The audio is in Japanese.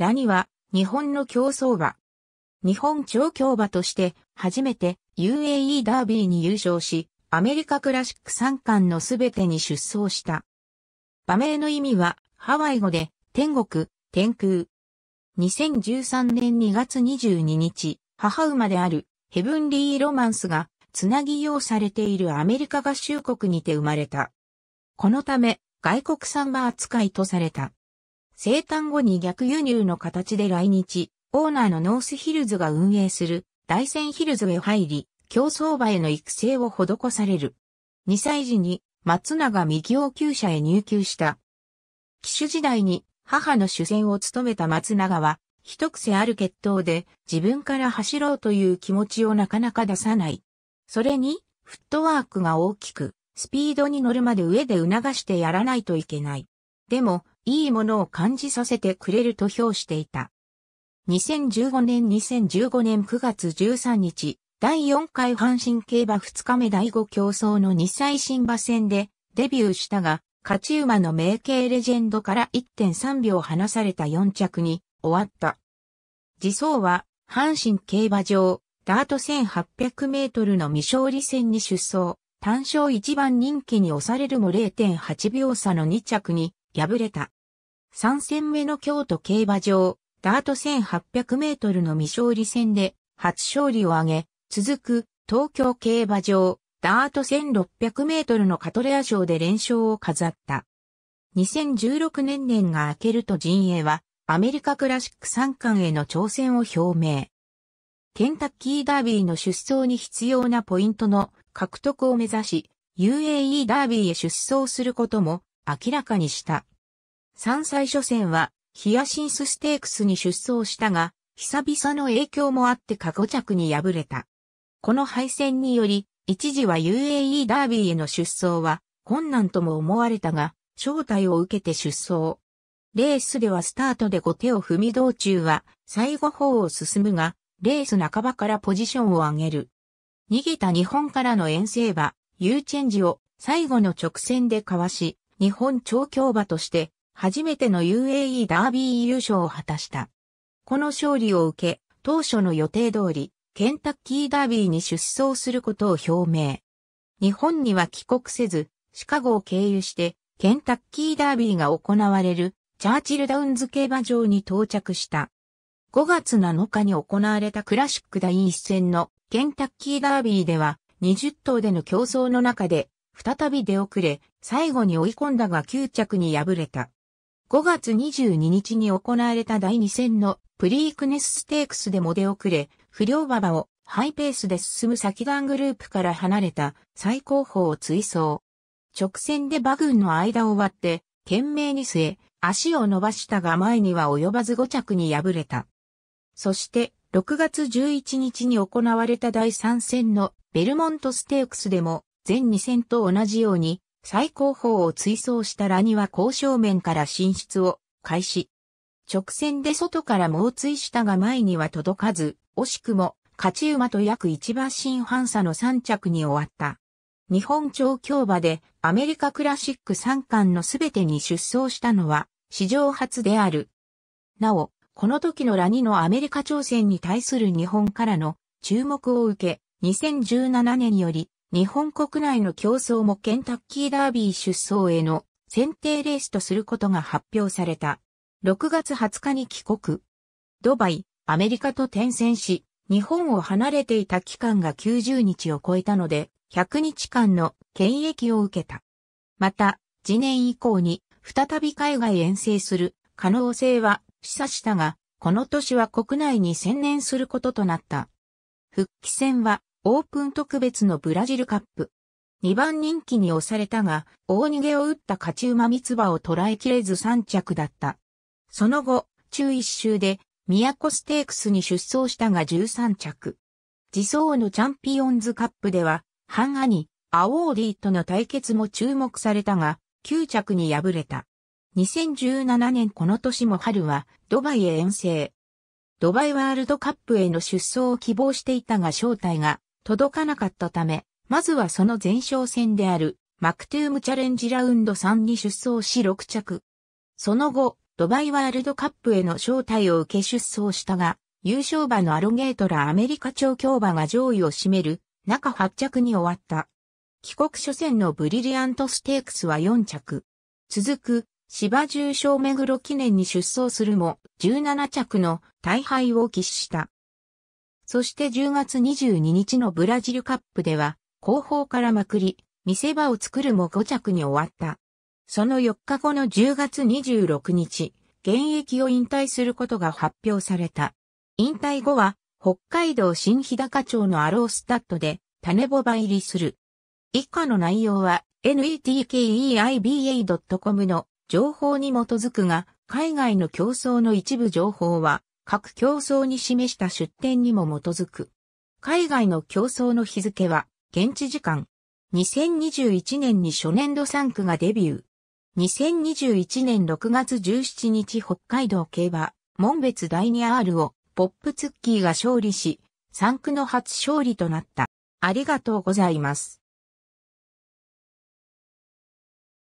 ラニは、日本の競走馬。日本調教馬として、初めて UAE ダービーに優勝し、アメリカクラシック3冠のすべてに出走した。馬名の意味は、ハワイ語で、天国、天空。2013年2月22日、母馬である、ヘブンリー・ロマンスが、つなぎ用されているアメリカ合衆国にて生まれた。このため、外国産馬扱いとされた。生誕後に逆輸入の形で来日、オーナーのノースヒルズが運営する大山ヒルズへ入り、競走馬への育成を施される。2歳時に松永未応急車へ入厩した。騎手時代に母の主戦を務めた松永は、一癖ある血統で自分から走ろうという気持ちをなかなか出さない。それに、フットワークが大きく、スピードに乗るまで上で促してやらないといけない。でも、いいものを感じさせてくれると評していた。2015年2015年9月13日、第4回阪神競馬2日目第5競争の2歳新馬戦でデビューしたが、勝ち馬の名系レジェンドから1.3秒離された4着に終わった。次走は、阪神競馬場、ダート1800メートルの未勝利戦に出走、単勝一番人気に押されるも0.8秒差の2着に敗れた。3戦目の京都競馬場、ダート1800メートルの未勝利戦で初勝利を挙げ、続く東京競馬場、ダート1600メートルのカトレア賞で連勝を飾った。2016年年が明けると陣営は、アメリカクラシック三冠への挑戦を表明。ケンタッキーダービーの出走に必要なポイントの獲得を目指し、UAE ダービーへ出走することも明らかにした。山菜初戦はヒアシンスステークスに出走したが、久々の影響もあって過去着に敗れた。この敗戦により、一時は UAE ダービーへの出走は困難とも思われたが、招待を受けて出走。レースではスタートで後手を踏み道中は最後方を進むが、レース半ばからポジションを上げる。逃げた日本からの遠征は、U チェンジを最後の直線でかわし、日本調教馬として初めての UAE ダービー優勝を果たした。この勝利を受け、当初の予定通り、ケンタッキーダービーに出走することを表明。日本には帰国せず、シカゴを経由して、ケンタッキーダービーが行われる、チャーチルダウンズ競馬場に到着した。5月7日に行われたクラシック第一戦のケンタッキーダービーでは、20頭での競争の中で、再び出遅れ、最後に追い込んだが9着に敗れた。5月22日に行われた第2戦のプリークネスステークスでも出遅れ、不良馬場をハイペースで進む先段。グループから離れた最高峰を追走。直線で馬群の間を割って、懸命に据え、足を伸ばしたが前には及ばず5着に敗れた。そして、6月11日に行われた第3戦のベルモントステークスでも全2戦と同じように、最高峰を追走したラニは交渉面から進出を開始。直線で外から猛追したが前には届かず、惜しくも勝ち馬と約1馬身半差の3着に終わった。日本超強馬でアメリカクラシック3冠の全てに出走したのは史上初である。なお、この時のラニのアメリカ挑戦に対する日本からの注目を受け、2017年より日本国内の競争もケンタッキーダービー出走への選定レースとすることが発表された。6月20日に帰国。ドバイ、アメリカと転戦し、日本を離れていた期間が90日を超えたので、100日間の検疫を受けた。また、次年以降に再び海外遠征する可能性は示唆したが、この年は国内に専念することとなった。復帰戦はオープン特別のブラジルカップ。2番人気に押されたが、大逃げを打った勝ち馬三つ葉を捉えきれず3着だった。その後、中1周で、都ステークスに出走したが13着。自走のチャンピオンズカップでは、ハンアニ、アオーリーとの対決も注目されたが、9着に敗れた。2017年この年も春は、ドバイへ遠征。ドバイワールドカップへの出走を希望していたが招待が届かなかったため、まずはその前哨戦であるマクトゥームチャレンジラウンド3に出走し6着。その後、ドバイワールドカップへの招待を受け出走したが、優勝馬のアロゲートラアメリカ調教馬が上位を占める中8着に終わった。帰国初戦のブリリアントステークスは4着。続く、芝重賞目黒記念に出走するも17着の大敗を喫した。そして10月22日のブラジルカップでは、後方からまくり、見せ場を作るも5着に終わった。その4日後の10月26日、現役を引退することが発表された。引退後は、北海道新日高町のアロースタッドで、種ボバ入りする。以下の内容は、netkeiba.com の情報に基づくが、海外の競争の一部情報は、各競争に示した出展にも基づく。海外の競争の日付は、現地時間。2021年に初年度3区がデビュー。2021年6月17日北海道競馬、門別第 2R をポップツッキーが勝利し、3区の初勝利となった。ありがとうございます。